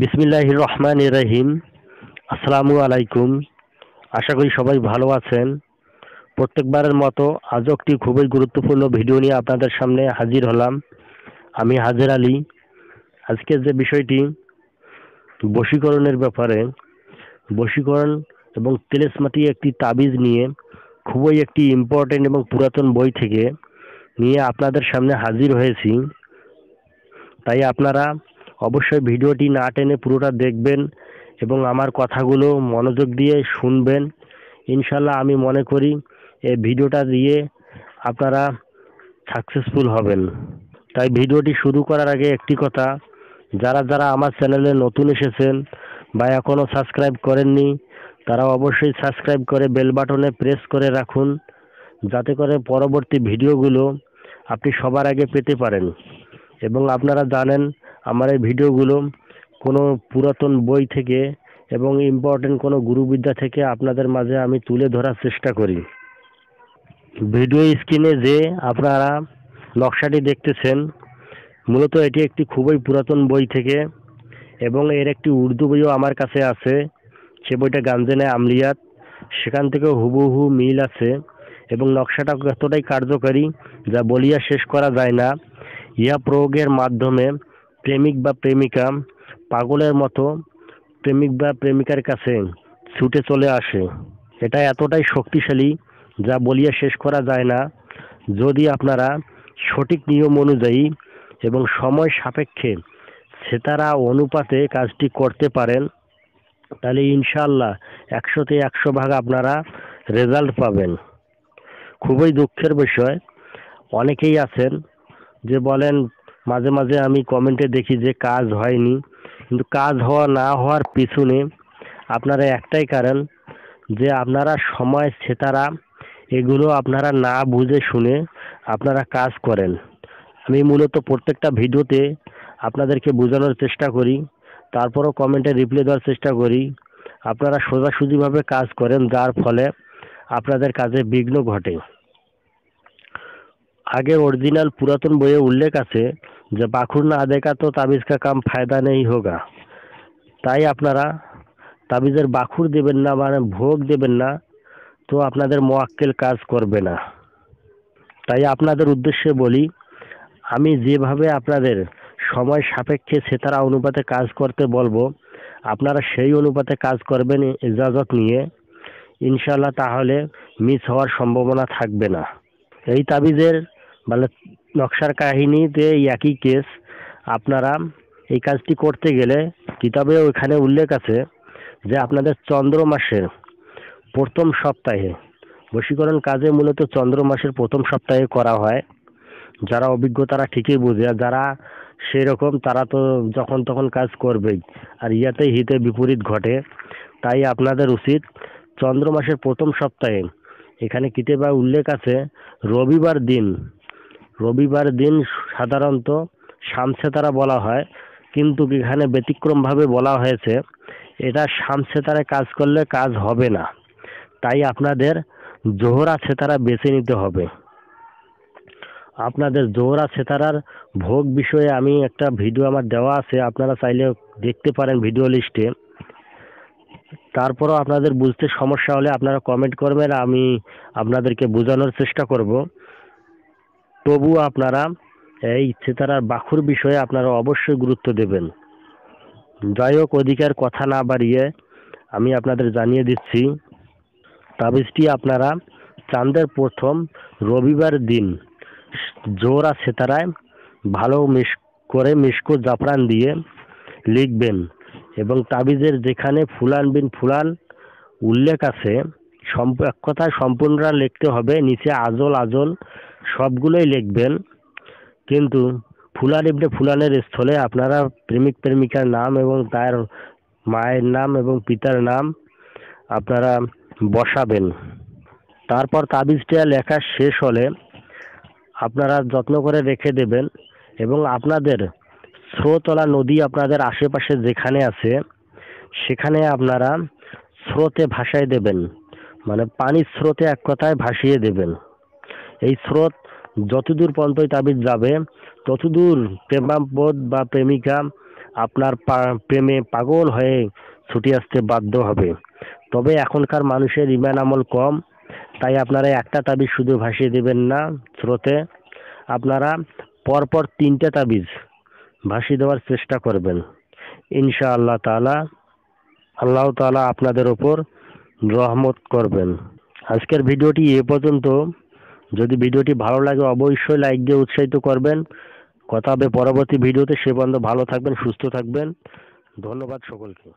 বিসমিল্লাহ রহমান ইরাহিম আসসালামু আলাইকুম আশা করি সবাই ভালো আছেন প্রত্যেকবারের মতো আজও একটি খুবই গুরুত্বপূর্ণ ভিডিও নিয়ে আপনাদের সামনে হাজির হলাম আমি হাজির আলী আজকের যে বিষয়টি বশীকরণের ব্যাপারে বশীকরণ এবং তেলেসমাটি একটি তাবিজ নিয়ে খুবই একটি ইম্পর্টেন্ট এবং পুরাতন বই থেকে নিয়ে আপনাদের সামনে হাজির হয়েছি তাই আপনারা অবশ্যই ভিডিওটি না টেনে পুরোটা দেখবেন এবং আমার কথাগুলো মনোযোগ দিয়ে শুনবেন ইনশাল্লাহ আমি মনে করি এই ভিডিওটা দিয়ে আপনারা সাকসেসফুল হবেন তাই ভিডিওটি শুরু করার আগে একটি কথা যারা যারা আমার চ্যানেলে নতুন এসেছেন বা এখনও সাবস্ক্রাইব করেননি তারা অবশ্যই সাবস্ক্রাইব করে বেল বাটনে প্রেস করে রাখুন যাতে করে পরবর্তী ভিডিওগুলো আপনি সবার আগে পেতে পারেন এবং আপনারা জানেন আমার এই ভিডিওগুলো কোনো পুরাতন বই থেকে এবং ইম্পর্টেন্ট কোনো গুরুবিদ্যা থেকে আপনাদের মাঝে আমি তুলে ধরার চেষ্টা করি ভিডিও স্ক্রিনে যে আপনারা নকশাটি দেখতেছেন মূলত এটি একটি খুবই পুরাতন বই থেকে এবং এর একটি উর্দু বইও আমার কাছে আছে সে বইটা গাঞ্জেনে আমলিয়াত সেখান থেকে হুবহু মিল আছে এবং নকশাটা এতটাই কার্যকারী যা বলিয়া শেষ করা যায় না ইহা প্রয়োগের মাধ্যমে প্রেমিক বা প্রেমিকা পাগলের মতো প্রেমিক বা প্রেমিকার কাছে ছুটে চলে আসে এটা এতটাই শক্তিশালী যা বলিয়া শেষ করা যায় না যদি আপনারা সঠিক নিয়ম অনুযায়ী এবং সময় সাপেক্ষে সেতারা অনুপাতে কাজটি করতে পারেন তাহলে ইনশাল্লাহ একশোতে একশো ভাগ আপনারা রেজাল্ট পাবেন খুবই দুঃখের বিষয় অনেকেই আছেন যে বলেন মাঝে মাঝে আমি কমেন্টে দেখি যে কাজ হয়নি কিন্তু কাজ হওয়া না হওয়ার পিছনে আপনারা একটাই কারণ যে আপনারা সময় সেতারা এগুলো আপনারা না বুঝে শুনে আপনারা কাজ করেন আমি মূলত প্রত্যেকটা ভিডিওতে আপনাদেরকে বোঝানোর চেষ্টা করি তারপরও কমেন্টে রিপ্লাই দেওয়ার চেষ্টা করি আপনারা সোজাসুজিভাবে কাজ করেন যার ফলে আপনাদের কাজে বিঘ্ন ঘটে আগে অরিজিনাল পুরাতন বইয়ে উল্লেখ আছে जब बाखुड़ ना देगा तो তাবিজ का काम फायदा नहीं होगा তাই আপনারা তাবিজের বাখুর দেবেন না মানে ভোগ দেবেন না তো আপনাদের মোয়াক্কেল কাজ করবে না তাই আপনাদের উদ্দেশ্যে বলি আমি যেভাবে আপনাদের সময় সাপেক্ষে সেতারা অনুপাতে কাজ করতে বলবো আপনারা সেই অনুপাতে কাজ করবেন ইজাজত নিয়ে ইনশাল্লাহ তাহলে মিস হওয়ার সম্ভাবনা থাকবে না এই তাবিজের বলে মানে নকশার কাহিনীতে একই কেস আপনারা এই কাজটি করতে গেলে কিতাবে ওইখানে উল্লেখ আছে যে আপনাদের চন্দ্র মাসের প্রথম সপ্তাহে বশীকরণ কাজে মূলত চন্দ্র মাসের প্রথম সপ্তাহে করা হয় যারা অভিজ্ঞ তারা ঠিকই বুঝে আর যারা সেরকম তারা তো যখন তখন কাজ করবেই আর ইয়াতে হিতে বিপরীত ঘটে তাই আপনাদের উচিত চন্দ্র মাসের প্রথম সপ্তাহে এখানে কিতেবা উল্লেখ আছে রবিবার দিন রবিবার দিন সাধারণত শামসে তারা বলা হয় কিন্তু এখানে ব্যতিক্রমভাবে বলা হয়েছে এটা শামসে তারা কাজ করলে কাজ হবে না তাই আপনাদের জোহরা সেতারা বেছে নিতে হবে আপনাদের জোহরা সেতারার ভোগ বিষয়ে আমি একটা ভিডিও আমার দেওয়া আছে আপনারা চাইলে দেখতে পারেন ভিডিও লিস্টে তারপরও আপনাদের বুঝতে সমস্যা হলে আপনারা কমেন্ট করবেন আমি আপনাদেরকে বোঝানোর চেষ্টা করব তবু আপনারা এই ইচ্ছেতারার বাখুর বিষয়ে আপনারা অবশ্যই গুরুত্ব দেবেন যাই হোক অধিকার কথা না বাড়িয়ে আমি আপনাদের জানিয়ে দিচ্ছি তাবিজটি আপনারা চাঁদের প্রথম রবিবার দিন জোড়া সেতারায় ভালো মিস করে মিসকো জাফরান দিয়ে লিখবেন এবং তাবিজের যেখানে ফুলান বিন ফুলান উল্লেখ আছে এক কথায় সম্পূর্ণরা লিখতে হবে নিচে আজল আজল সবগুলোই লিখবেন কিন্তু ফুলার ইবনে ফুলানের স্থলে আপনারা প্রেমিক প্রেমিকার নাম এবং তার মায়ের নাম এবং পিতার নাম আপনারা বসাবেন তারপর তাবিজটা লেখা শেষ হলে আপনারা যত্ন করে রেখে দেবেন এবং আপনাদের স্রোতলা নদী আপনাদের আশেপাশে যেখানে আছে সেখানে আপনারা স্রোতে ভাসায় দেবেন মানে পানির স্রোতে এক কথায় ভাসিয়ে দেবেন এই স্রোত যতদূর পর্যন্ত তাবিজ যাবে ততদূর প্রেমাবোধ বা প্রেমিকা আপনার প্রেমে পাগল হয়ে ছুটে আসতে বাধ্য হবে তবে এখনকার মানুষের ইমান আমল কম তাই আপনারা একটা তাবিজ শুধু ভাসিয়ে দেবেন না স্রোতে আপনারা পরপর তিনটে তাবিজ ভাসিয়ে দেওয়ার চেষ্টা করবেন ইনশা আল্লাহ তালা আল্লাহ তালা আপনাদের ওপর রহমত করবেন আজকের ভিডিওটি এ পর্যন্ত যদি ভিডিওটি ভালো লাগে অবশ্যই লাইক দিয়ে উৎসাহিত করবেন কথা হবে পরবর্তী ভিডিওতে সে পর্যন্ত ভালো থাকবেন সুস্থ থাকবেন ধন্যবাদ সকলকে